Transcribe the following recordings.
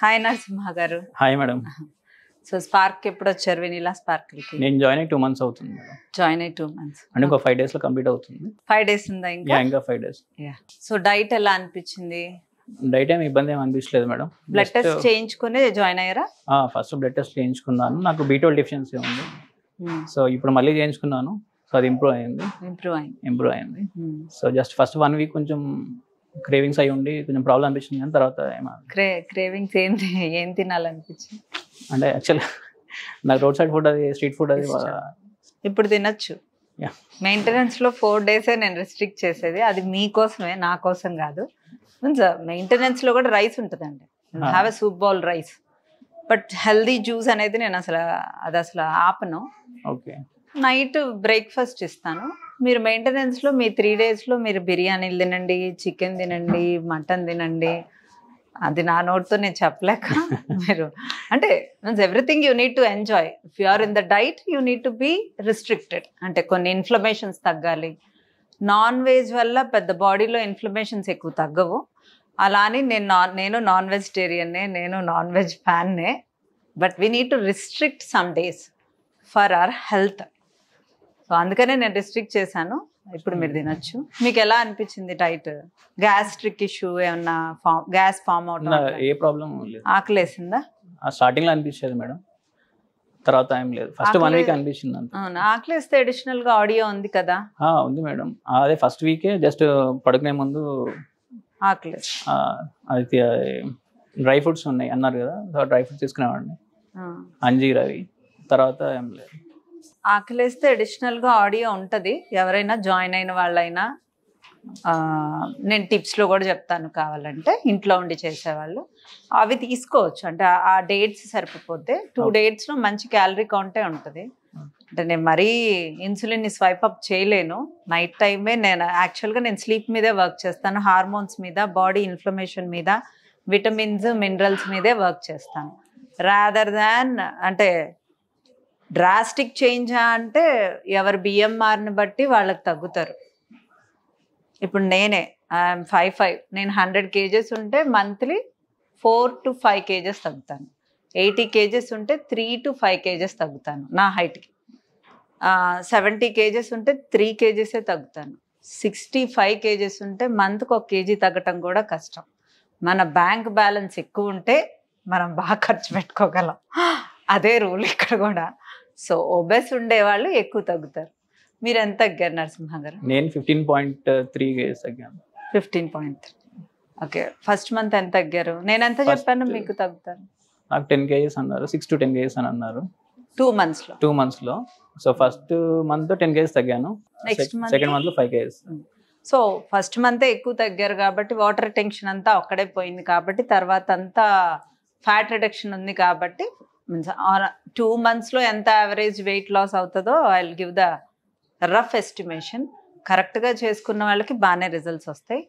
Hi Narasimha గారు hi madam so spark ఎప్పుడు వచ్చారు వెనీలా స్పార్క్ నేను జాయిన్ అయ్యి టూ మంత్స్ అవుతుంది మేడం జాయిన్ అయ్యి టూ మంత్స్ అంటే ఇంకో ఫైవ్ డేస్ లో కంప్లీట్ అవుతుంది ఫైవ్ డేస్ ఉందా ఇంకా ఇంకా ఫైవ్ డేస్ సో డైట్ ఎలా అనిపించింది డైట్ ఏమి ఇబ్బంది ఏమి అనిపించలేదు మేడం బ్లడ్ టెస్ట్ చేయించుకుని జాయిన్ అయ్యారా ఫస్ట్ బ్లడ్ టెస్ట్ చేయించుకున్నాను నాకు బీటోల్ డిఫిషియన్సీ ఉంది hmm. సో ఇప్పుడు మళ్ళీ చేయించుకున్నాను సో అది ఇంప్రూవ్ అయింది ఇంప్రూవ్ అయింది ఇంప్రూవ్ అయింది so just first one week కొంచెం క్రేవింగ్స్ అయి ఉండి కొంచెం ప్రాబ్లం అనిపించింది కానీ తర్వాత క్రేవింగ్స్ ఏం ఏం తినాలనిపించింది అంటే యాక్చువల్గా నాకు రోడ్ సైడ్ ఫుడ్ అది స్ట్రీట్ ఫుడ్ అది ఇప్పుడు తినచ్చు మెయింటెనెన్స్ లో ఫోర్ డేస్ నేను రిస్ట్రిక్ట్ చేసేది అది కోసమే నా కోసం కాదు మెయింటెనెన్స్ uh, లో కూడా రైస్ అండి have a soup bowl rice but healthy juice అనేది నేను అసలు అది అసలు ఆపను నైట్ బ్రేక్ఫాస్ట్ ఇస్తాను మీరు మెయింటెనెన్స్లో మీ త్రీ డేస్లో మీరు బిర్యానీలు తినండి చికెన్ తినండి మటన్ తినండి అది నా నోట్తో నేను చెప్పలేక మీరు అంటే means everything you need to enjoy if you are in the diet you need to be restricted అంటే కొన్ని ఇన్ఫ్లమేషన్స్ తగ్గాలి నాన్ వెజ్ వల్ల పెద్ద బాడీలో ఇన్ఫ్లమేషన్స్ ఎక్కువ తగ్గవు అలా అని నేను నాన్ నేను నాన్ వెజిటేరియన్నే నేను నాన్ వెజ్ ఫ్యాన్నే but we need to restrict some days for our health so అందుకనే నేను రిస్ట్రిక్ట్ చేశాను ఇప్పుడు మీరు hmm. తినొచ్చు మీకు ఎలా అనిపించింది డైట్ గ్యాస్ట్రిక్ ఇష్యూ ఏమన్నా ఫామ్ గ్యాస్ ఫామ్ అవటం ఏ ప్రాబ్లం లేదు ఆకలేసిందా స్టార్టింగ్ లో అనిపించేది మేడం తర్వాత ఏం లేదు ఫస్ట్ వన్ వీక్ అనిపించింది అంత ఆకలిస్తే అడిషనల్ గా ఆడియో ఉంది కదా ఉంది మేడం అదే ఫస్ట్ వీకే జస్ట్ పడుకునే ముందు ఆకలి అయితే డ్రై ఫ్రూట్స్ ఉన్నాయి అన్నారు కదా డ్రై ఫ్రూట్స్ తీసుకునేవాడిని అంజీర్ అవి తర్వాత ఏం లేదు ఆకలిస్తే అడిషనల్గా ఆడియో ఉంటుంది ఎవరైనా జాయిన్ అయిన వాళ్ళైనా నేను టిప్స్లో కూడా చెప్తాను కావాలంటే ఇంట్లో ఉండి చేసేవాళ్ళు అవి తీసుకోవచ్చు అంటే ఆ డేట్స్ సరిపోతే టూ డేట్స్లో మంచి క్యాలరీ కౌంటే ఉంటుంది అంటే నేను మరీ ఇన్సులిన్ని స్వైప్ అప్ చేయలేను నైట్ టైమే నేను యాక్చువల్గా నేను స్లీప్ మీదే వర్క్ చేస్తాను హార్మోన్స్ మీద బాడీ ఇన్ఫ్లమేషన్ మీద విటమిన్స్ మినరల్స్ మీదే వర్క్ చేస్తాను రాదర్ దాన్ అంటే డ్రాస్టిక్ చేంజా అంటే ఎవరి బిఎంఆర్ని బట్టి వాళ్ళకి తగ్గుతారు ఇప్పుడు నేనే ఐఎమ్ ఫైవ్ ఫైవ్ నేను హండ్రెడ్ కేజెస్ ఉంటే monthly four to five kgs తగ్గుతాను ఎయిటీ కేజెస్ ఉంటే త్రీ టు ఫైవ్ కేజెస్ తగ్గుతాను నా హైట్కి సెవెంటీ కేజెస్ ఉంటే త్రీ కేజెసే తగ్గుతాను సిక్స్టీ ఫైవ్ కేజెస్ ఉంటే మంత్కి ఒక కేజీ తగ్గటం కూడా కష్టం మన బ్యాంక్ బ్యాలెన్స్ ఎక్కువ ఉంటే మనం బాగా ఖర్చు పెట్టుకోగలం అదే రూల్ ఇక్కడ కూడా సో ఒబెస్ వాళ్ళు ఎక్కువ తగ్గుతారు మీరు ఎంత తగ్గారు నరసింహ గారు నేను ఫిఫ్టీన్ పాయింట్ త్రీ తగ్గాను fifteen point three okay first month ఎంత తగ్గారు నేను ఎంత చెప్పాను మీకు తగ్గుతారు నాకు టెన్ కేజీస్ అన్నారు సిక్స్ టు టెన్ కేజీస్ అని అన్నారు టూ మంత్స్ లో టూ మంత్స్ లో so first month ten kgs తగ్గాను నెక్స్ట్ సెకండ్ మంత్ లో ఫైవ్ కేజీస్ సో ఫస్ట్ మంతే ఎక్కువ తగ్గారు కాబట్టి వాటర్ టెన్షన్ అంతా అక్కడే పోయింది కాబట్టి తర్వాత అంతా ఫ్యాట్ రిడక్షన్ ఉంది కాబట్టి మీన్స్ టూ మంత్స్లో ఎంత యావరేజ్ వెయిట్ లాస్ అవుతుందో I give the rough estimation కరెక్ట్గా చేసుకున్న వాళ్ళకి బాగానే రిజల్ట్స్ వస్తాయి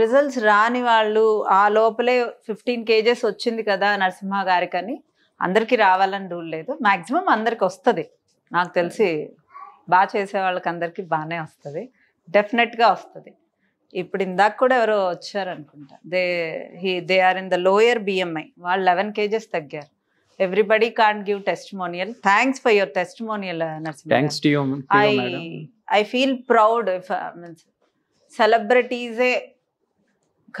రిజల్ట్స్ రాని వాళ్ళు ఆ లోపలే ఫిఫ్టీన్ కేజెస్ వచ్చింది కదా నరసింహ గారికి అని అందరికీ రావాలని రూల్ లేదు మ్యాక్సిమం అందరికి వస్తుంది నాకు తెలిసి బాగా చేసే వాళ్ళకి అందరికీ బాగానే వస్తుంది డెఫినెట్గా వస్తుంది ఇప్పుడు ఇందాక కూడా ఎవరో వచ్చారనుకుంటా they he they are in the lower BMI వాళ్ళు లెవెన్ కేజెస్ తగ్గారు everybody can give testimonial thanks for your testimonial I I feel proud means సెలబ్రిటీజే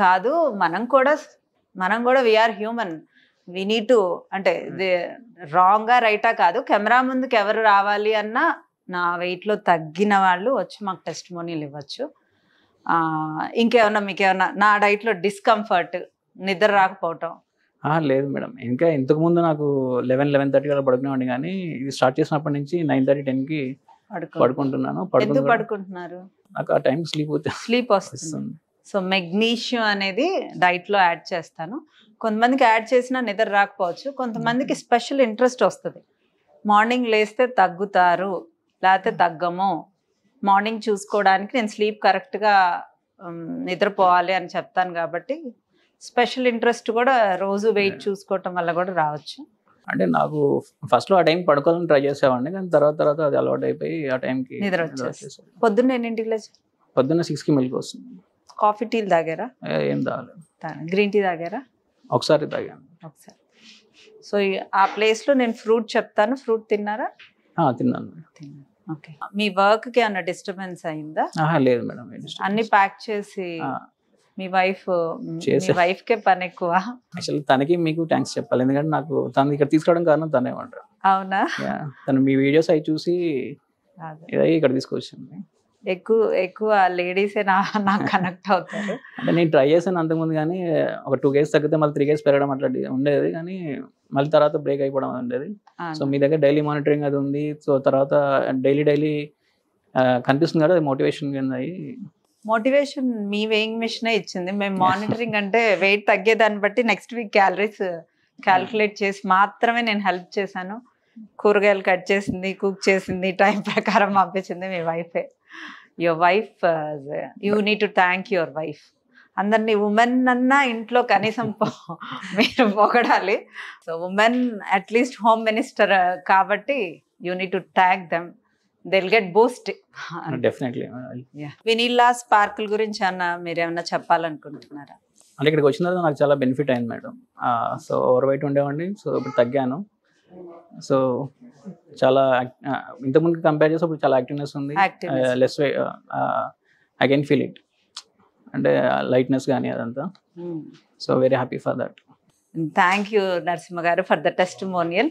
కాదు మనం కూడా మనం కూడా we are human we need to అంటే రాంగ్గా hmm. రైటా కాదు కెమెరా ముందుకు ఎవరు రావాలి అన్న నా వెయిట్లో తగ్గిన వాళ్ళు వచ్చి మాకు టెస్ట్ మోనియల్ ఇవ్వచ్చు ఇంకేమన్నా మీకేమన్నా నా డైట్లో డిస్కంఫర్ట్ నిద్ర రాకపోవటం లేదు మేడం ఇంకా ఇంతకుముందు నాకు లెవెన్ లెవెన్ థర్టీ అలా పడుకునేవాడిని కానీ ఇది స్టార్ట్ చేసినప్పటి నుంచి నైన్ థర్టీ టెన్కి పడుకుంటున్నాను పడుకుంటున్నారు నాకు ఆ టైం స్లీప్ స్లీప్ వస్తుంది సో మెగ్నీషియం అనేది డైట్లో యాడ్ చేస్తాను కొంతమందికి యాడ్ చేసినా నిద్ర రాకపోవచ్చు కొంతమందికి స్పెషల్ ఇంట్రెస్ట్ వస్తుంది మార్నింగ్ లేస్తే తగ్గుతారు లేకపోతే hmm. తగ్గము మార్నింగ్ చూసుకోవడానికి నేను స్లీప్ కరెక్ట్గా నిద్రపోవాలి అని చెప్తాను కాబట్టి స్పెషల్ ఇంట్రెస్ట్ కూడా రోజు వెయిట్ చూసుకోవటం వల్ల కూడా రావచ్చు అంటే నాకు ఫస్ట్లో ఆ టైం పడుకోవాలని ట్రై చేసేవాడిని కానీ తర్వాత తర్వాత అది అలవాటు అయిపోయి ఆ టైంకి నిద్ర వచ్చేసి పొద్దున్న ఎన్నింటికి లేచి పొద్దున్న సిక్స్కి మిల్క్ వస్తుంది కాఫీ టీలు తాగారా ఏం తాగలేదు గ్రీన్ టీ తాగారా ఒకసారి తాగాను ఒకసారి సో ఆ ప్లేస్లో నేను ఫ్రూట్ చెప్తాను ఫ్రూట్ తిన్నారా తిన్నాను ఓకే మీ వర్క్కి అన్న డిస్టర్బెన్స్ అయిందా లేదు మేడం అన్ని ప్యాక్ చేసి మీ వైఫ్ మీ వైఫ్ కే పని ఎక్కువ యాక్చువల్లీ తనకి మీకు థ్యాంక్స్ చెప్పాలి ఎందుకంటే నాకు తను ఇక్కడ తీసుకోవడం కారణం తనే ఉంటారు అవునా తను మీ వీడియోస్ అవి చూసి ఇక్కడ తీసుకొచ్చింది ఎక్కువ ఎక్కువ లేడీస్ నా కనెక్ట్ అవుతారు అంటే నేను ట్రై చేశాను అంతకుముందు కానీ ఒక టూ కేజీస్ తగ్గితే మళ్ళీ త్రీ కేజ్ పెరగడం అట్లాంటి ఉండేది కానీ మళ్ళీ తర్వాత బ్రేక్ అయిపోవడం ఉండేది సో మీ దగ్గర డైలీ మానిటరింగ్ అది ఉంది సో తర్వాత డైలీ డైలీ కనిపిస్తుంది కదా మోటివేషన్ కింద అయ్యి మోటివేషన్ మీ వెయింగ్ మిషనే ఇచ్చింది మేము మానిటరింగ్ అంటే వెయిట్ తగ్గేదాన్ని బట్టి నెక్స్ట్ వీక్ క్యాలరీస్ క్యాల్కులేట్ చేసి మాత్రమే నేను హెల్ప్ చేశాను కూరగాయలు కట్ చేసింది కుక్ చేసింది టైం ప్రకారం పంపించింది మీ వైఫే your wife you need to thank your wife అందరినీ ఉమెన్ అన్నా ఇంట్లో కనీసం మీరు పొగడాలి so women at least home minister కాబట్టి you need to thank them they'll get boost definitely vanilla sparkle గురించి అన్న మీరు ఏమన్నా చెప్పాలనుకుంటున్నారా అంటే ఇక్కడికి వచ్చిన తర్వాత నాకు చాలా బెనిఫిట్ అయింది మేడం సో ఓవర్ వెయిట్ ఉండేవాడిని సో ఇప్పుడు తగ్గాను సో చాలా ఇంతకుముందు కంపేర్ చేసి ఇప్పుడు చాలా యాక్టివ్నెస్ ఉంది less I can feel it అంటే లైట్నెస్ కానీ అదంతా so very happy for that thank you Narasimha garu for the test మోనియల్